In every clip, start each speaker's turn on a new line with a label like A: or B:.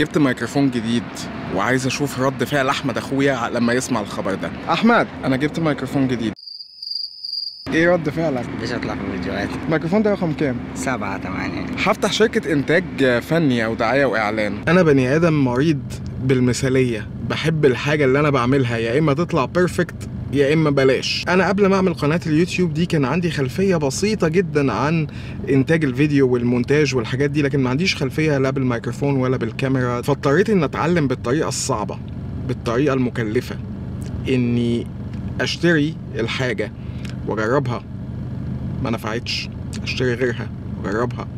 A: جبت ميكروفون جديد وعايز اشوف رد فعل احمد اخويا لما يسمع الخبر ده احمد انا جبت ميكروفون جديد ايه رد فعلك؟ مش هطلع في الفيديوهات الميكروفون ده رقم كام؟ سبعة تمانية هفتح شركة انتاج فني او دعاية واعلان انا بني ادم مريض بالمثالية بحب الحاجة اللي انا بعملها يا اما تطلع بيرفكت يا اما بلاش انا قبل ما اعمل قناه اليوتيوب دي كان عندي خلفيه بسيطه جدا عن انتاج الفيديو والمونتاج والحاجات دي لكن ما عنديش خلفيه لا بالميكروفون ولا بالكاميرا فاضطريت ان اتعلم بالطريقه الصعبه بالطريقه المكلفه اني اشتري الحاجه واجربها ما نفعتش اشتري غيرها واجربها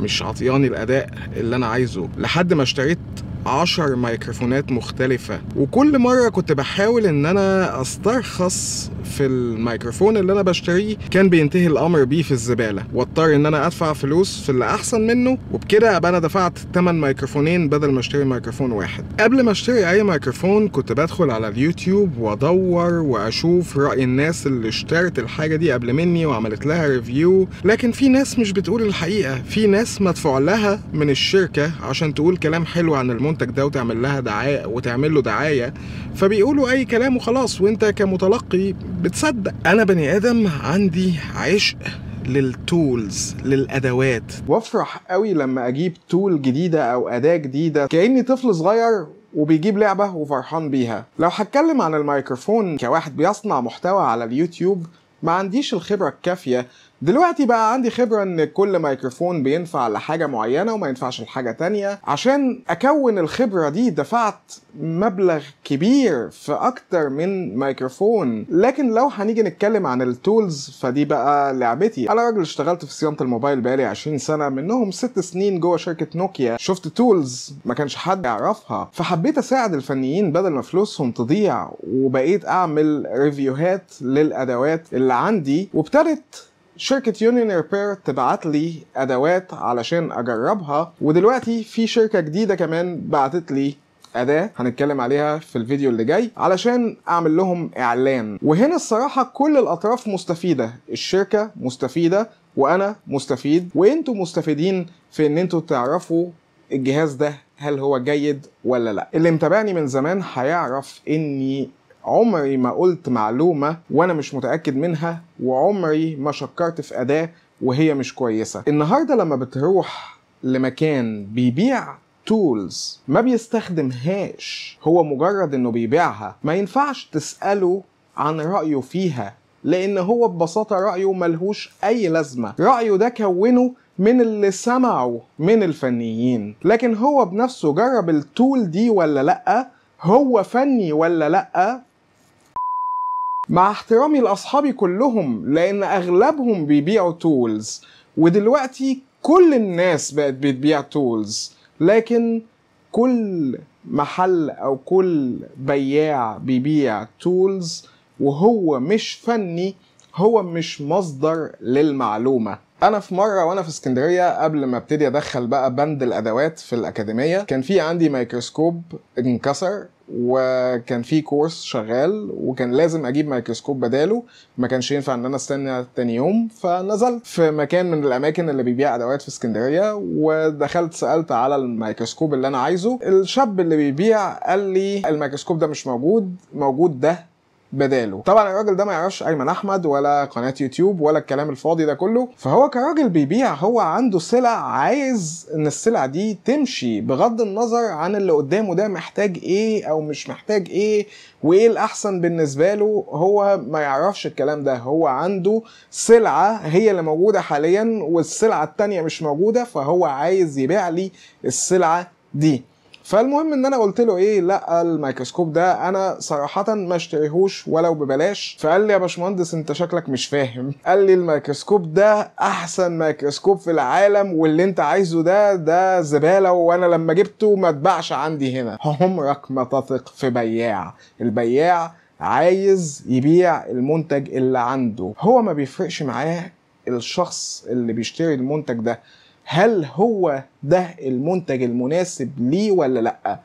A: مش عطياني الاداء اللي انا عايزه لحد ما اشتريت عشر ميكروفونات مختلفة وكل مرة كنت بحاول ان انا استرخص في الميكروفون اللي انا بشتريه كان بينتهي الامر بيه في الزباله واضطر ان انا ادفع فلوس في اللي احسن منه وبكده ابقى انا دفعت ثمن ميكروفونين بدل ما اشتري ميكروفون واحد قبل ما اشتري اي ميكروفون كنت بدخل على اليوتيوب وادور واشوف راي الناس اللي اشترت الحاجه دي قبل مني وعملت لها ريفيو لكن في ناس مش بتقول الحقيقه في ناس مدفوع لها من الشركه عشان تقول كلام حلو عن المنتج ده وتعمل لها دعايه وتعمل له دعايه فبيقولوا اي كلام وخلاص وانت كمتلقي بتصدق انا بني ادم عندي عشق للتولز للادوات وافرح قوي لما اجيب تول جديده او اداه جديده كاني طفل صغير وبيجيب لعبه وفرحان بيها لو هتكلم عن الميكروفون كواحد بيصنع محتوى على اليوتيوب ما عنديش الخبره الكافيه دلوقتي بقى عندي خبرة ان كل ميكروفون بينفع لحاجة معينة وما ينفعش لحاجة تانية عشان اكون الخبرة دي دفعت مبلغ كبير في اكتر من ميكروفون لكن لو هنيجي نتكلم عن التولز فدي بقى لعبتي انا راجل اشتغلت في صيانة الموبايل بقالي 20 سنة منهم 6 سنين جوه شركة نوكيا شفت تولز ما كانش حد يعرفها فحبيت اساعد الفنيين بدل ما فلوسهم تضيع وبقيت اعمل ريفيوهات للادوات اللي عندي وابتدت شركة يونيون ريبير تبعت لي أدوات علشان أجربها ودلوقتي في شركة جديدة كمان بعتت لي أداة هنتكلم عليها في الفيديو اللي جاي علشان أعمل لهم إعلان وهنا الصراحة كل الأطراف مستفيدة الشركة مستفيدة وأنا مستفيد وأنتوا مستفيدين في إن أنتوا تعرفوا الجهاز ده هل هو جيد ولا لا اللي متابعني من زمان هيعرف اني عمري ما قلت معلومة وأنا مش متأكد منها وعمري ما شكرت في أداة وهي مش كويسة النهاردة لما بتروح لمكان بيبيع تولز ما بيستخدمهاش هو مجرد انه بيبيعها ما ينفعش تسأله عن رأيه فيها لان هو ببساطة رأيه ملهوش اي لازمة رأيه ده كونه من اللي سمعه من الفنيين لكن هو بنفسه جرب التول دي ولا لأ هو فني ولا لأ مع احترامي لاصحابي كلهم لان اغلبهم بيبيعوا تولز ودلوقتي كل الناس بقت بتبيع تولز لكن كل محل او كل بياع بيبيع تولز وهو مش فني هو مش مصدر للمعلومه انا في مره وانا في اسكندريه قبل ما ابتدي ادخل بقى بند الادوات في الاكاديميه كان في عندي ميكروسكوب انكسر وكان في كورس شغال وكان لازم اجيب مايكروسكوب بداله ما كانش ينفع ان انا استنى تاني يوم فنزلت في مكان من الاماكن اللي بيبيع ادوات في اسكندريه ودخلت سالت على الميكروسكوب اللي انا عايزه الشاب اللي بيبيع قال لي الميكروسكوب ده مش موجود موجود ده بداله طبعا الراجل ده ما يعرفش ايمن احمد ولا قناه يوتيوب ولا الكلام الفاضي ده كله فهو كراجل بيبيع هو عنده سلع عايز ان السلع دي تمشي بغض النظر عن اللي قدامه ده محتاج ايه او مش محتاج ايه وايه الاحسن بالنسبه له هو ما يعرفش الكلام ده هو عنده سلعه هي اللي موجوده حاليا والسلعه التانيه مش موجوده فهو عايز يبيع لي السلعه دي فالمهم ان انا قلت له ايه لا الميكروسكوب ده انا صراحه ما اشتريهوش ولو ببلاش فقال لي يا باشمهندس انت شكلك مش فاهم قال لي الميكروسكوب ده احسن ميكروسكوب في العالم واللي انت عايزه ده ده زباله وانا لما جبته ما اتباعش عندي هنا عمرك ما تثق في بياع البياع عايز يبيع المنتج اللي عنده هو ما بيفرقش معاه الشخص اللي بيشتري المنتج ده هل هو ده المنتج المناسب ليه ولا لا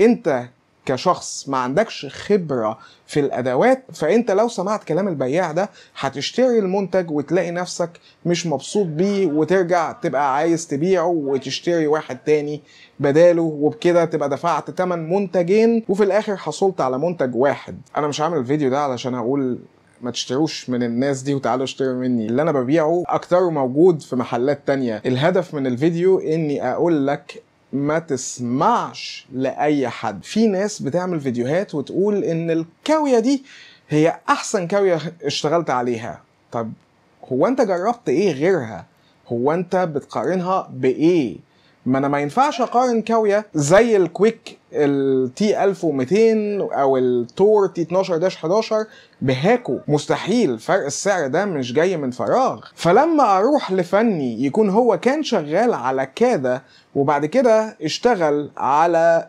A: انت كشخص ما عندكش خبرة في الأدوات فأنت لو سمعت كلام البياع ده هتشتري المنتج وتلاقي نفسك مش مبسوط بيه وترجع تبقى عايز تبيعه وتشتري واحد تاني بداله وبكده تبقى دفعت تمن منتجين وفي الآخر حصلت على منتج واحد أنا مش عامل الفيديو ده علشان أقول ما تشتروش من الناس دي وتعالوا اشتروا مني اللي انا ببيعه اكتره موجود في محلات تانية الهدف من الفيديو اني اقول لك ما تسمعش لاي حد في ناس بتعمل فيديوهات وتقول ان الكاويه دي هي احسن كاويه اشتغلت عليها طب هو انت جربت ايه غيرها هو انت بتقارنها بايه ما انا ما ينفعش اقارن كاويه زي الكويك التي 1200 او التور تي 12 داش 11 بهاكو مستحيل فرق السعر ده مش جاي من فراغ فلما اروح لفني يكون هو كان شغال على كذا وبعد كده اشتغل على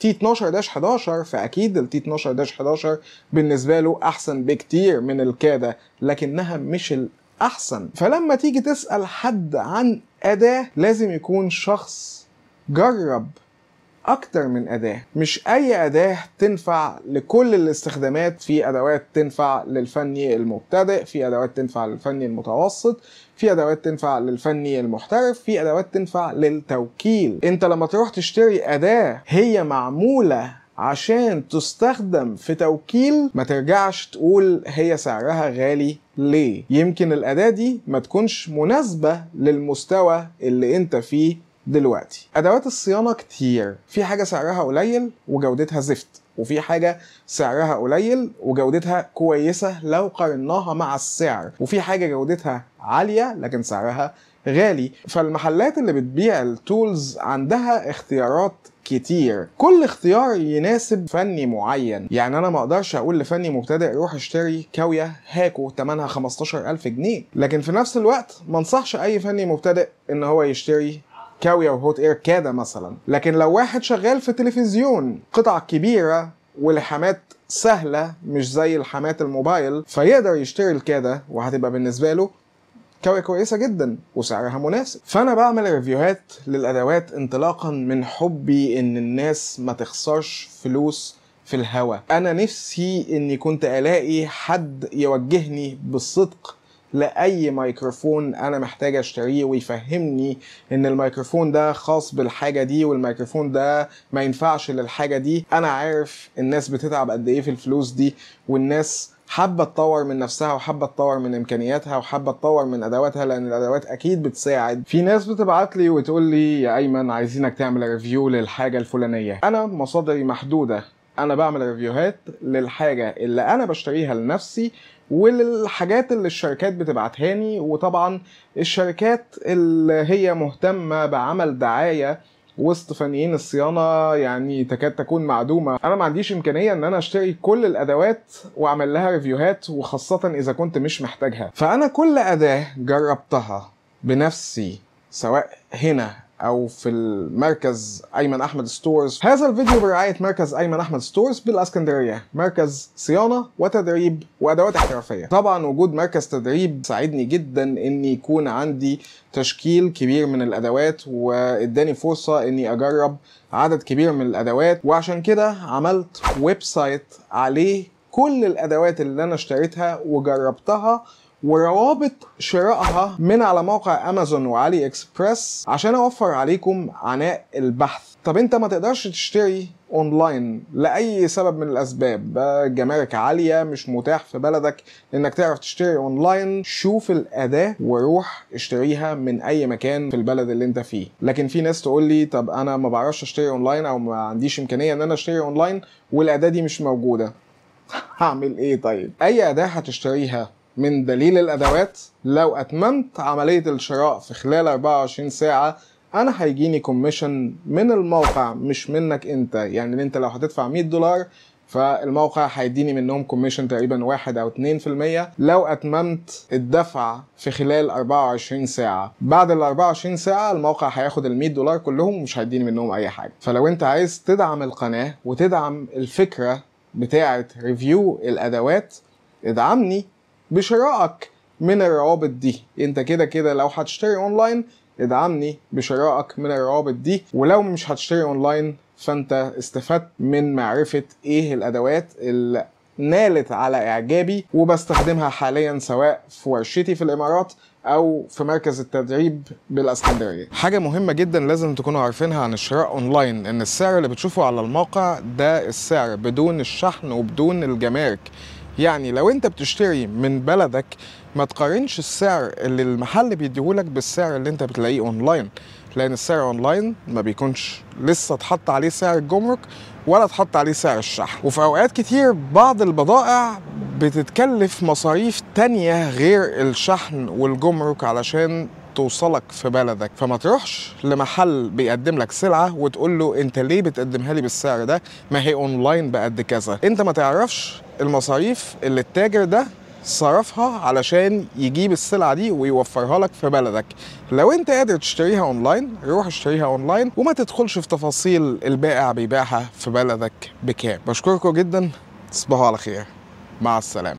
A: تي 12 داش 11 فاكيد التي 12 داش 11 بالنسبه له احسن بكتير من الكادا لكنها مش الاحسن فلما تيجي تسال حد عن اداه لازم يكون شخص جرب اكتر من اداه مش اي اداه تنفع لكل الاستخدامات في ادوات تنفع للفني المبتدئ في ادوات تنفع للفني المتوسط في ادوات تنفع للفني المحترف في ادوات تنفع للتوكيل انت لما تروح تشتري اداه هي معموله عشان تستخدم في توكيل ما ترجعش تقول هي سعرها غالي ليه يمكن الأداة دي ما تكونش مناسبة للمستوى اللي انت فيه دلوقتي ادوات الصيانه كتير في حاجه سعرها قليل وجودتها زفت وفي حاجة سعرها قليل وجودتها كويسة لو قارناها مع السعر وفي حاجة جودتها عالية لكن سعرها غالي فالمحلات اللي بتبيع التولز عندها اختيارات كتير كل اختيار يناسب فني معين يعني انا ما اقدرش اقول لفني مبتدئ روح اشتري كاويه هاكو 15 15000 جنيه لكن في نفس الوقت ما انصحش اي فني مبتدئ ان هو يشتري كاويا وهوت اير كده مثلا لكن لو واحد شغال في تلفزيون قطع كبيره ولحامات سهله مش زي الحامات الموبايل فيقدر يشتري الكاده وهتبقى بالنسبه له كاوية كويسة جدا وسعرها مناسب فأنا بعمل ريفيوهات للأدوات انطلاقا من حبي إن الناس ما تخسرش فلوس في الهوا أنا نفسي إني كنت ألاقي حد يوجهني بالصدق لاي ميكروفون انا محتاج اشتريه ويفهمني ان الميكروفون ده خاص بالحاجه دي والميكروفون ده ما ينفعش للحاجه دي انا عارف الناس بتتعب قد ايه في الفلوس دي والناس حابه تطور من نفسها وحابه تطور من امكانياتها وحابه تطور من ادواتها لان الادوات اكيد بتساعد في ناس بتبعت لي وتقول لي يا ايمن عايزينك تعمل ريفيو للحاجه الفلانيه انا مصادري محدوده انا بعمل ريفيوهات للحاجه اللي انا بشتريها لنفسي وللحاجات اللي الشركات بتبعتها لي وطبعا الشركات اللي هي مهتمه بعمل دعايه وسط فنيين الصيانه يعني تكاد تكون معدومه انا ما عنديش امكانيه ان انا اشتري كل الادوات واعمل لها ريفيوهات وخاصه اذا كنت مش محتاجها فانا كل اداه جربتها بنفسي سواء هنا او في المركز ايمن احمد ستورز هذا الفيديو برعايه مركز ايمن احمد ستورز بالاسكندريه مركز صيانه وتدريب وادوات احترافيه طبعا وجود مركز تدريب ساعدني جدا ان يكون عندي تشكيل كبير من الادوات واداني فرصه اني اجرب عدد كبير من الادوات وعشان كده عملت ويب سايت عليه كل الادوات اللي انا اشتريتها وجربتها وروابط شرائها من على موقع امازون وعلي اكسبرس عشان اوفر عليكم عناء البحث طب انت ما تقدرش تشتري اونلاين لاي سبب من الاسباب جمارك عاليه مش متاح في بلدك انك تعرف تشتري اونلاين شوف الاداه وروح اشتريها من اي مكان في البلد اللي انت فيه لكن في ناس تقول لي طب انا ما بعرفش اشتري اونلاين او ما عنديش امكانيه ان انا اشتري اونلاين والاداه دي مش موجوده هعمل ايه طيب اي اداه هتشتريها من دليل الادوات لو اتممت عمليه الشراء في خلال 24 ساعه انا هيجيني كوميشن من الموقع مش منك انت يعني انت لو هتدفع 100 دولار فالموقع هيديني منهم كوميشن تقريبا واحد او 2% لو اتممت الدفع في خلال 24 ساعة بعد ال 24 ساعة الموقع هياخد ال 100 دولار كلهم ومش هيديني منهم اي حاجة فلو انت عايز تدعم القناة وتدعم الفكرة بتاعة ريفيو الادوات ادعمني بشرائك من الروابط دي انت كده كده لو هتشتري اونلاين ادعمني بشرائك من الروابط دي ولو مش هتشتري اونلاين فانت استفدت من معرفة ايه الادوات اللي نالت على اعجابي وبستخدمها حاليا سواء في ورشتي في الامارات او في مركز التدريب بالاسكندريه حاجه مهمه جدا لازم تكونوا عارفينها عن الشراء اونلاين ان السعر اللي بتشوفه على الموقع ده السعر بدون الشحن وبدون الجمارك يعني لو انت بتشتري من بلدك ما تقارنش السعر اللي المحل بيديهولك بالسعر اللي انت بتلاقيه اونلاين لان السعر اونلاين ما بيكونش لسه اتحط عليه سعر الجمرك ولا اتحط عليه سعر الشحن وفي اوقات كتير بعض البضائع بتتكلف مصاريف تانية غير الشحن والجمرك علشان توصلك في بلدك فما تروحش لمحل بيقدم لك سلعه وتقول له انت ليه بتقدمها لي بالسعر ده ما هي اونلاين بقد كذا انت ما تعرفش المصاريف اللي التاجر ده صرفها علشان يجيب السلعه دي ويوفرها لك في بلدك لو انت قادر تشتريها اونلاين روح اشتريها اونلاين وما تدخلش في تفاصيل البائع بيبيعها في بلدك بكام بشكركم جدا تصبحوا على خير مع السلامه